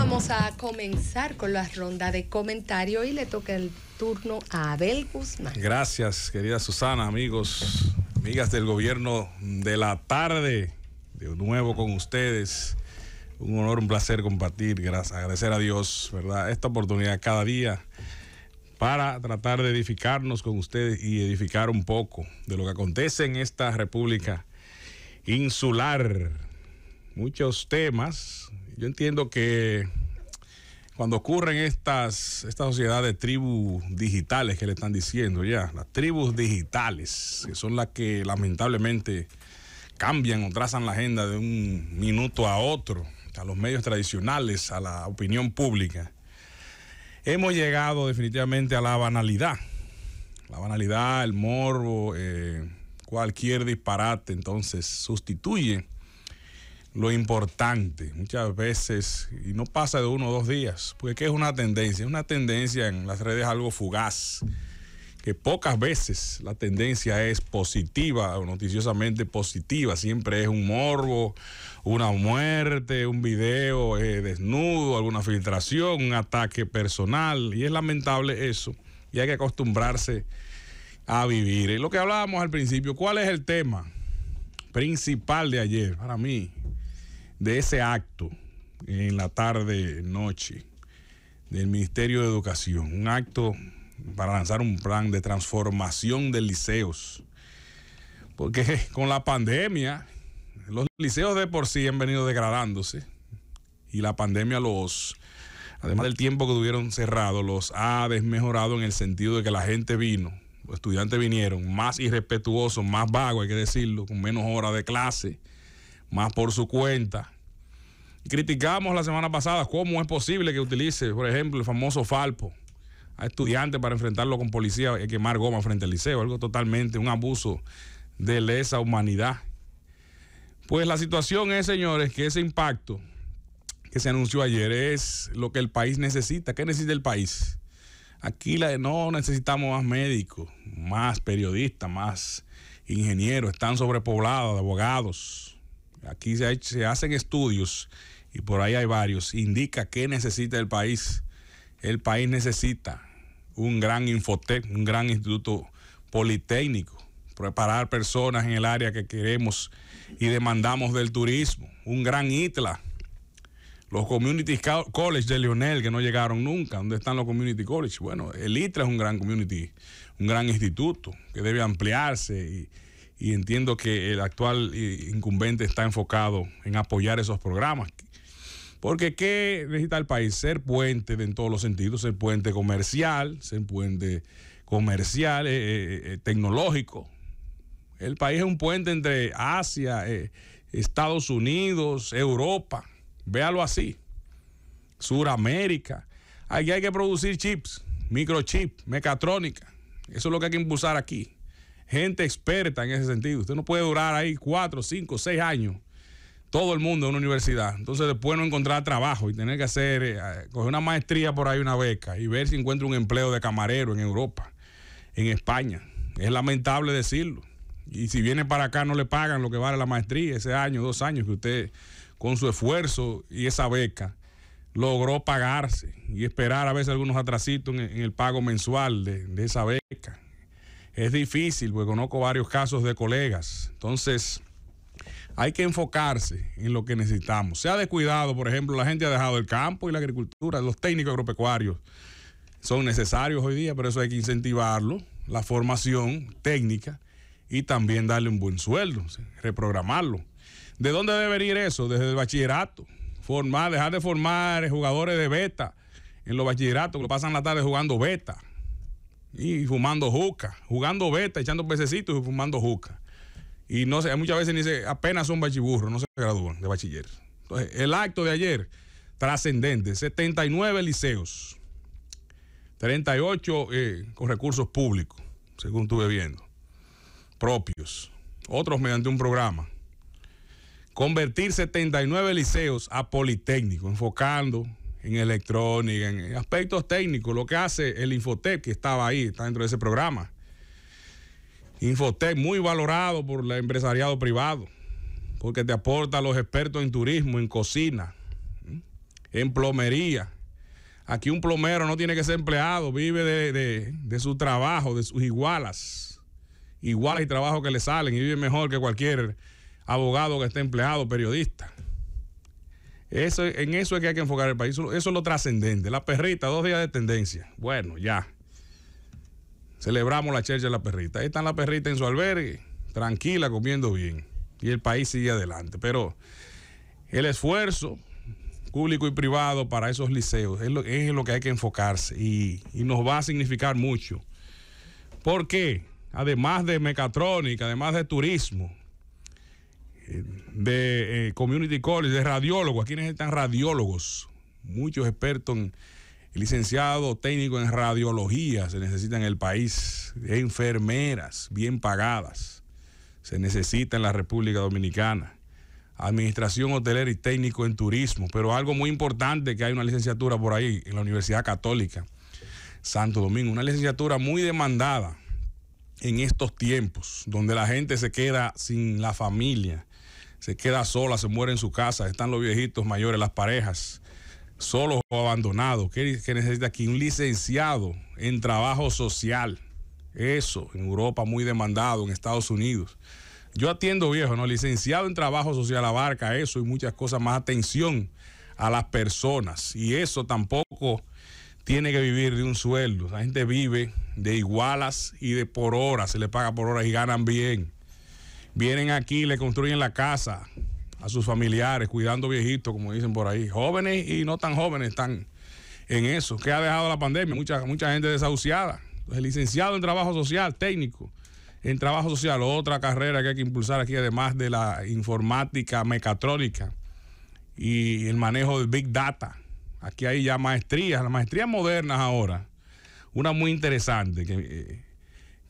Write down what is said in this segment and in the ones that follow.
Vamos a comenzar con la ronda de comentarios y le toca el turno a Abel Guzmán. Gracias, querida Susana, amigos, amigas del gobierno de la tarde, de nuevo con ustedes. Un honor, un placer compartir, gracias, agradecer a Dios, ¿verdad? Esta oportunidad cada día para tratar de edificarnos con ustedes y edificar un poco de lo que acontece en esta República Insular. Muchos temas. Yo entiendo que cuando ocurren estas, sociedades de tribus digitales que le están diciendo ya, las tribus digitales, que son las que lamentablemente cambian o trazan la agenda de un minuto a otro, a los medios tradicionales, a la opinión pública, hemos llegado definitivamente a la banalidad. La banalidad, el morbo, eh, cualquier disparate, entonces sustituye lo importante muchas veces, y no pasa de uno o dos días, porque es una tendencia? Una tendencia en las redes algo fugaz, que pocas veces la tendencia es positiva o noticiosamente positiva, siempre es un morbo, una muerte, un video eh, desnudo, alguna filtración, un ataque personal, y es lamentable eso, y hay que acostumbrarse a vivir. lo que hablábamos al principio, ¿cuál es el tema? principal de ayer para mí de ese acto en la tarde, noche, del Ministerio de Educación, un acto para lanzar un plan de transformación de liceos. Porque con la pandemia, los liceos de por sí han venido degradándose y la pandemia los, además del tiempo que tuvieron cerrado, los ha desmejorado en el sentido de que la gente vino, los estudiantes vinieron más irrespetuosos, más vagos, hay que decirlo, con menos horas de clase más por su cuenta. Criticamos la semana pasada cómo es posible que utilice, por ejemplo, el famoso Falpo a estudiantes para enfrentarlo con policía y quemar goma frente al liceo, algo totalmente un abuso de lesa humanidad. Pues la situación es, señores, que ese impacto que se anunció ayer es lo que el país necesita. ¿Qué necesita el país? Aquí la, no necesitamos más médicos, más periodistas, más ingenieros. Están sobrepoblados de abogados. Aquí se, hacen estudios y por ahí hay varios. Indica qué necesita el país. El país necesita un gran infotec, un gran instituto politécnico, preparar personas en el área que queremos y demandamos del turismo, un gran ITLA, los community college de Lionel que no llegaron nunca, ¿dónde están los community college? Bueno, el ITLA es un gran community, un gran instituto que debe ampliarse y y entiendo que el actual eh, incumbente está enfocado en apoyar esos programas. Porque ¿qué necesita el país? Ser puente en todos los sentidos, ser puente comercial, ser puente comercial, eh, eh, tecnológico. El país es un puente entre Asia, Estados Unidos, Europa, véalo así, Suramérica. Aquí hay que producir chips, microchips, mecatrónica. Eso es lo que hay que impulsar aquí gente experta en ese sentido. Usted no puede durar ahí cuatro, cinco, seis años, todo el mundo en una universidad. Entonces después no encontrar trabajo y tener que hacer, eh, coger una maestría por ahí, una beca y ver si encuentra un empleo de camarero en Europa, en España. Es lamentable decirlo. Y si viene para acá no le pagan lo que vale la maestría, ese año, dos años que usted con su esfuerzo y esa beca logró pagarse y esperar a veces algunos atrasitos en, el pago mensual de esa beca es difícil, porque conozco varios casos de colegas. Entonces, hay que enfocarse en lo que necesitamos. Se ha descuidado, por ejemplo, la gente ha dejado el campo y la agricultura, los técnicos agropecuarios son necesarios hoy día, pero eso hay que incentivarlo, la formación técnica y también darle un buen sueldo, reprogramarlo. ¿De dónde debe venir eso? Desde el bachillerato. Formar, dejar de formar jugadores de beta en los bachilleratos que pasan la tarde jugando beta y fumando juca, jugando beta, echando pececitos y fumando juca. Y no sé, muchas veces ni se, apenas son bachiburros, no se gradúan de bachiller. Entonces, el acto de ayer, trascendente, 79 liceos, 38 eh, con recursos públicos, según estuve viendo, propios, otros mediante un programa. Convertir 79 liceos a politécnico, enfocando en electrónica, en aspectos técnicos, lo que hace el Infotec, que estaba ahí, está dentro de ese programa. Infotec, muy valorado por el empresariado privado, porque te aporta a los expertos en turismo, en cocina, en plomería. Aquí un plomero no tiene que ser empleado, vive de, su trabajo, de sus igualas, igualas y trabajos que le salen, y vive mejor que cualquier abogado que esté empleado, periodista. Eso, en eso es que hay que enfocar el país. Eso, es lo trascendente. La perrita, dos días de tendencia. Bueno, ya. Celebramos la chercha de la perrita. Ahí está la perrita en su albergue, tranquila, comiendo bien. Y el país sigue adelante. Pero el esfuerzo público y privado para esos liceos es lo, lo que hay que enfocarse y, y nos va a significar mucho. ...porque, Además de mecatrónica, además de turismo, de eh, community college, de radiólogos. Aquí están radiólogos, muchos expertos en licenciado técnico en radiología se necesita en el país, enfermeras bien pagadas se necesita en la República Dominicana, administración hotelera y técnico en turismo, pero algo muy importante que hay una licenciatura por ahí en la Universidad Católica Santo Domingo, una licenciatura muy demandada en estos tiempos, donde la gente se queda sin la familia, se queda sola, se muere en su casa, están los viejitos mayores, las parejas, solos o abandonados. ¿Qué, que necesita aquí? Un licenciado en trabajo social. Eso, en Europa muy demandado, en Estados Unidos. Yo atiendo viejo, ¿no? Licenciado en trabajo social abarca eso y muchas cosas más. Atención a las personas. Y eso tampoco tiene que vivir de un sueldo. La gente vive de igualas y de por horas. Se le paga por horas y ganan bien. Vienen aquí, le construyen la casa a sus familiares, cuidando viejitos, como dicen por ahí. Jóvenes y no tan jóvenes están en eso. ¿Qué ha dejado la pandemia? Mucha, mucha gente desahuciada. Entonces, licenciado en trabajo social, técnico en trabajo social, otra carrera que hay que impulsar aquí, además de la informática mecatrónica y el manejo del Big Data. Aquí hay ya maestrías, las maestrías modernas ahora. Una muy interesante, que eh,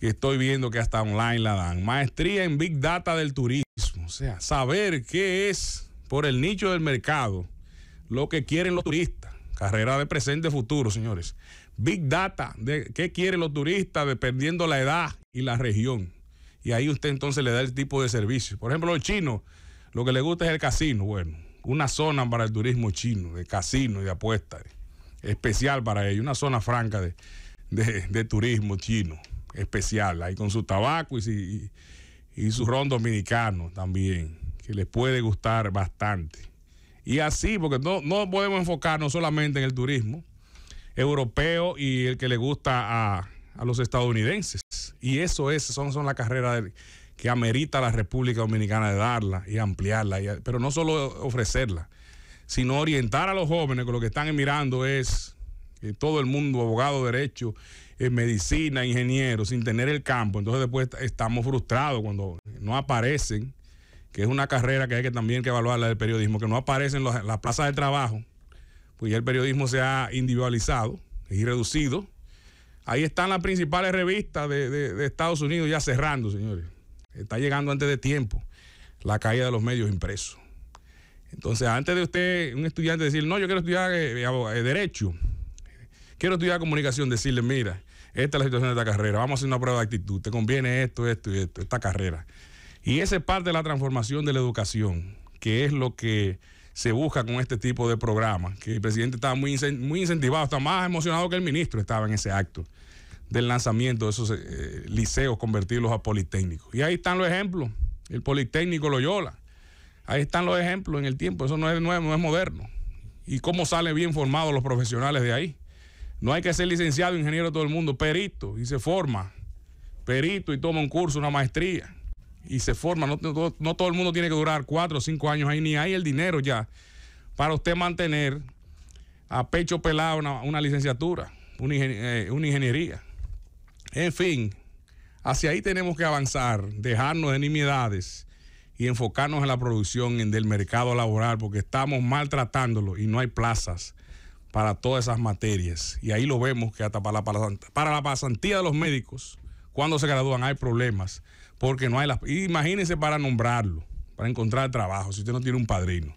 que estoy viendo que hasta online la dan. Maestría en Big Data del Turismo. O sea, saber qué es por el nicho del mercado lo que quieren los turistas. Carrera de presente y futuro, señores. Big Data, de qué quieren los turistas dependiendo la edad y la región. Y ahí usted entonces le da el tipo de servicio. Por ejemplo, los chinos, lo que les gusta es el casino. Bueno, una zona para el turismo chino, de casino y de apuestas. Especial para ellos, una zona franca de, de turismo chino especial, ahí con su tabaco y, su ron dominicano también, que les puede gustar bastante. Y así, porque no, podemos enfocarnos solamente en el turismo europeo y el que le gusta a, los estadounidenses. Y eso es, son, son las carreras que amerita la República Dominicana de darla y ampliarla, pero no solo ofrecerla, sino orientar a los jóvenes que lo que están mirando es todo el mundo, abogado, derecho, ...en eh, medicina, ingeniero, sin tener el campo. Entonces después estamos frustrados cuando no aparecen, que es una carrera que hay que también evaluar... que evaluarla del periodismo, que no aparecen las plazas de trabajo, pues ya el periodismo se ha individualizado y reducido. Ahí están las principales revistas de, de, Estados Unidos ya cerrando, señores. Está llegando antes de tiempo la caída de los medios impresos. Entonces, antes de usted, un estudiante decir, no, yo quiero estudiar eh, eh, Derecho, quiero estudiar comunicación, decirle, mira, esta es la situación de esta carrera, vamos a hacer una prueba de actitud, te conviene esto, esto y esto, esta carrera. Y esa es parte de la transformación de la educación, que es lo que se busca con este tipo de programas, que el presidente estaba muy, incentivado, está más emocionado que el ministro estaba en ese acto del lanzamiento de esos eh, liceos convertirlos a politécnicos. Y ahí están los ejemplos, el politécnico Loyola, ahí están los ejemplos en el tiempo, eso no es, nuevo, no es moderno. ¿Y cómo salen bien formados los profesionales de ahí? No hay que ser licenciado, ingeniero todo el mundo, perito, y se forma, perito y toma un curso, una maestría, y se forma. No, todo el mundo tiene que durar cuatro o cinco años ahí, ni hay el dinero ya para usted mantener a pecho pelado una, licenciatura, eh, una, ingeniería. En fin, hacia ahí tenemos que avanzar, dejarnos de nimiedades y enfocarnos en la producción en del mercado laboral porque estamos maltratándolo y no hay plazas para todas esas materias. Y ahí lo vemos que hasta para la, la pasantía de los médicos, cuando se gradúan hay problemas, porque no hay las... Imagínense para nombrarlo, para encontrar trabajo, si usted no tiene un padrino.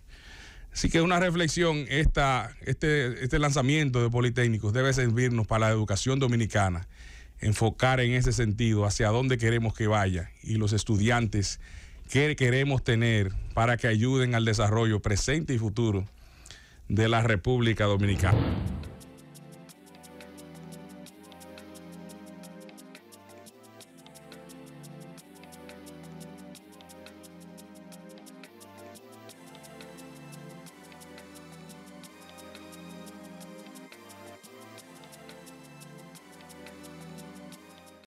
Así que una reflexión, esta, este, este lanzamiento de Politécnicos debe servirnos para la educación dominicana, enfocar en ese sentido hacia dónde queremos que vaya y los estudiantes que queremos tener para que ayuden al desarrollo presente y futuro de la República Dominicana.